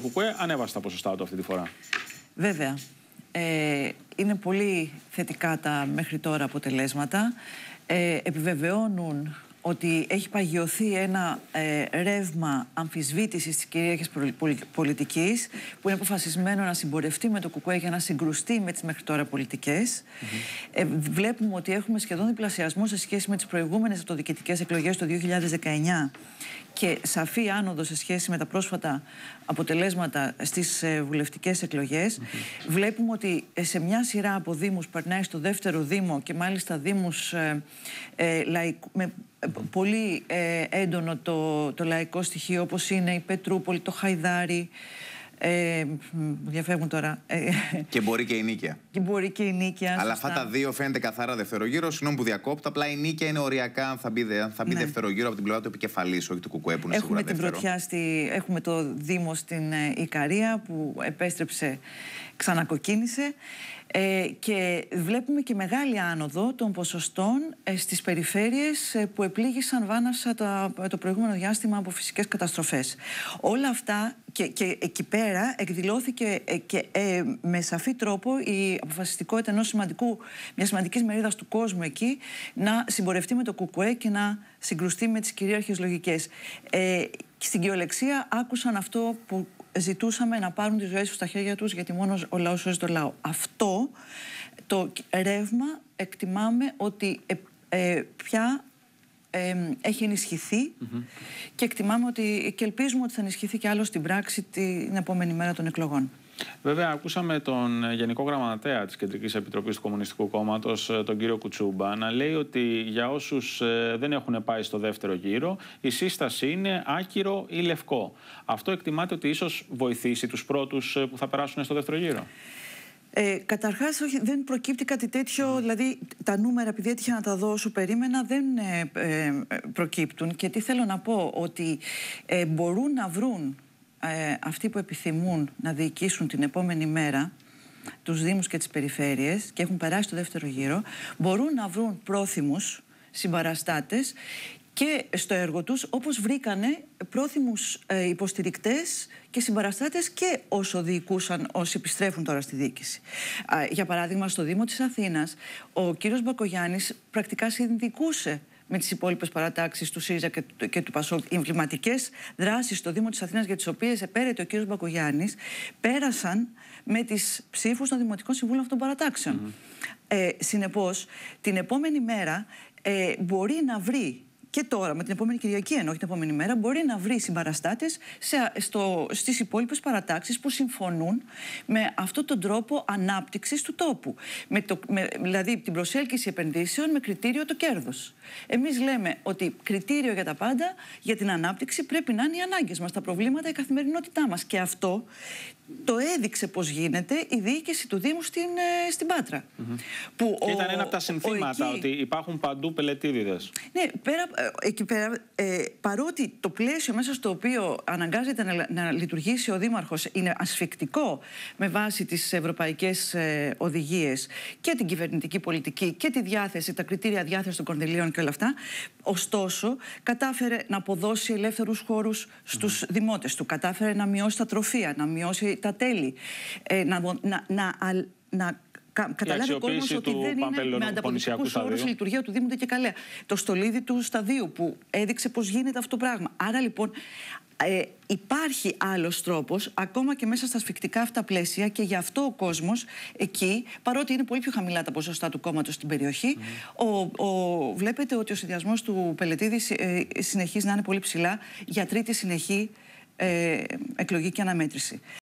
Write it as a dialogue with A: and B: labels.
A: το ΚΚΕ ανέβασε τα ποσοστά του αυτή τη φορά.
B: Βέβαια. Ε, είναι πολύ θετικά τα μέχρι τώρα αποτελέσματα. Ε, επιβεβαιώνουν ότι έχει παγιωθεί ένα ε, ρεύμα αμφισβήτησης της κυρίαρχης πολιτικής που είναι αποφασισμένο να συμπορευτεί με το ΚΚΕ για να συγκρουστεί με τις μέχρι τώρα πολιτικές. Ε, βλέπουμε ότι έχουμε σχεδόν διπλασιασμό σε σχέση με τις προηγούμενες αυτοδιοικητικές εκλογές το 2019 και σαφή άνοδο σε σχέση με τα πρόσφατα αποτελέσματα στις ε, βουλευτικές εκλογές. Βλέπουμε ότι ε, σε μια σειρά από δήμους περνάει στο δεύτερο δήμο και μάλιστα δήμους ε, ε πολύ ε, έντονο το, το λαϊκό στοιχείο όπως είναι η Πετρούπολη, το Χαϊδάρι. Ε, διαφεύγουν τώρα. Ε,
A: και μπορεί και η νίκαια.
B: Και μπορεί και η νίκαια. Αλλά αυτά τα
A: δύο φαίνεται καθαρά δευτερογύρω, Συγγνώμη που διακόπτω. Απλά η νίκαια είναι οριακά αν θα μπει, θα μπει ναι. από την πλευρά του επικεφαλής, όχι του Κουκουέ που είναι έχουμε την πρωτιά
B: στη, Έχουμε το Δήμο στην ε, Ικαρία που επέστρεψε ξανακοκκίνησε ε, και βλέπουμε και μεγάλη άνοδο των ποσοστών ε, στις περιφέρειες ε, που επλήγησαν βάνασα το, το προηγούμενο διάστημα από φυσικές καταστροφές. Όλα αυτά και, και εκεί πέρα εκδηλώθηκε ε, και με σαφή τρόπο η αποφασιστικότητα ενός σημαντικού, μιας σημαντικής μερίδας του κόσμου εκεί να συμπορευτεί με το ΚΚΕ και να συγκρουστεί με τις κυρίαρχες λογικές. Στην κυολεξία άκουσαν αυτό που ζητούσαμε να πάρουν τις ζωές τους στα χέρια τους γιατί μόνος ο λαός σώζει το λαό. Αυτό το ρεύμα εκτιμάμε ότι ε, ε πια ε, έχει ενισχυθεί και εκτιμάμε ότι και ελπίζουμε ότι θα ενισχυθεί και άλλο στην πράξη την επόμενη μέρα των εκλογών.
A: Βέβαια, ακούσαμε τον ε, Γενικό Γραμματέα της Κεντρικής Επιτροπής του Κομμουνιστικού Κόμματος, ε, τον κύριο Κουτσούμπα, να λέει ότι για όσους ε, δεν έχουν πάει στο δεύτερο γύρο, η σύσταση είναι άκυρο ή λευκό. Αυτό εκτιμάται ότι ίσως βοηθήσει τους πρώτους που θα περάσουν στο δεύτερο γύρο.
B: Ε, Καταρχάς, δεν προκύπτει κάτι τέτοιο. Δηλαδή, τα νούμερα, επειδή έτυχε να τα δω όσο περίμενα, δεν προκύπτουν. Και τι θέλω να πω, ότι μπορούν να βρουν ε, αυτοί που επιθυμούν να διοικήσουν την επόμενη μέρα τους Δήμους και τις Περιφέρειες και έχουν περάσει το δεύτερο γύρο, μπορούν να βρουν πρόθυμους συμπαραστάτες και στο έργο τους, όπως βρήκανε πρόθυμους ε, υποστηρικτές και συμπαραστάτες και όσο διοικούσαν όσοι επιστρέφουν τώρα στη διοίκηση. για παράδειγμα, στο Δήμο της Αθήνας, ο κύριος Μπακογιάννης πρακτικά συνδικούσε με τις υπόλοιπες παρατάξεις του ΣΥΡΙΖΑ και, του, και του ΠΑΣΟΚ, οι εμβληματικές δράσεις στο Δήμο της Αθήνας για τις οποίες επέρεται ο κ. Μπακογιάννης, πέρασαν με τις ψήφους των Δημοτικών Συμβούλων αυτών των παρατάξεων. Mm ε, Συνεπώς, την επόμενη μέρα ε, μπορεί να βρει και τώρα, με την επόμενη Κυριακή, ενώ όχι την επόμενη μέρα, μπορεί να βρει συμπαραστάτες στις υπόλοιπες παρατάξεις που συμφωνούν με αυτόν τον τρόπο ανάπτυξης του τόπου. Με το, δηλαδή την προσέλκυση επενδύσεων με κριτήριο το κέρδος. Εμείς λέμε ότι κριτήριο για τα πάντα, για την ανάπτυξη, πρέπει να είναι οι ανάγκες μας, τα προβλήματα, η καθημερινότητά μας. Και αυτό το έδειξε πώς γίνεται η διοίκηση του Δήμου στην, ε, στην Πάτρα. που
A: και ο, ήταν ένα από τα συνθήματα, ότι υπάρχουν παντού πελετήριδε.
B: Ναι, πέρα, ε, εκεί πέρα, ε, παρότι το πλαίσιο μέσα στο οποίο αναγκάζεται να, λειτουργήσει ο Δήμαρχος είναι ασφικτικό με βάση τις ευρωπαϊκές ε, οδηγίες και την κυβερνητική πολιτική και τη διάθεση, τα κριτήρια διάθεσης των κονδυλίων και όλα αυτά, ωστόσο κατάφερε να αποδώσει ελεύθερους χώρους στους mm. δημότες του, κατάφερε να μειώσει τα τροφεία, να μειώσει τα τέλη, ε, να, να, να, να Κα, καταλάβει ο κόσμο ότι δεν είναι με ανταποκριτικού όρους η λειτουργία του Δήμου και καλέ. Το στολίδι του σταδίου που έδειξε πώς γίνεται αυτό το πράγμα. Άρα λοιπόν ε, υπάρχει άλλος τρόπος ακόμα και μέσα στα σφιχτικά αυτά πλαίσια και γι' αυτό ο κόσμος εκεί παρότι είναι πολύ πιο χαμηλά τα ποσοστά του κόμματος στην περιοχή ο, ο, βλέπετε ότι ο συνδυασμός του Πελετίδη ε, συνεχίζει να είναι πολύ ψηλά για τρίτη συνεχή ε, εκλογή αναμέτρηση.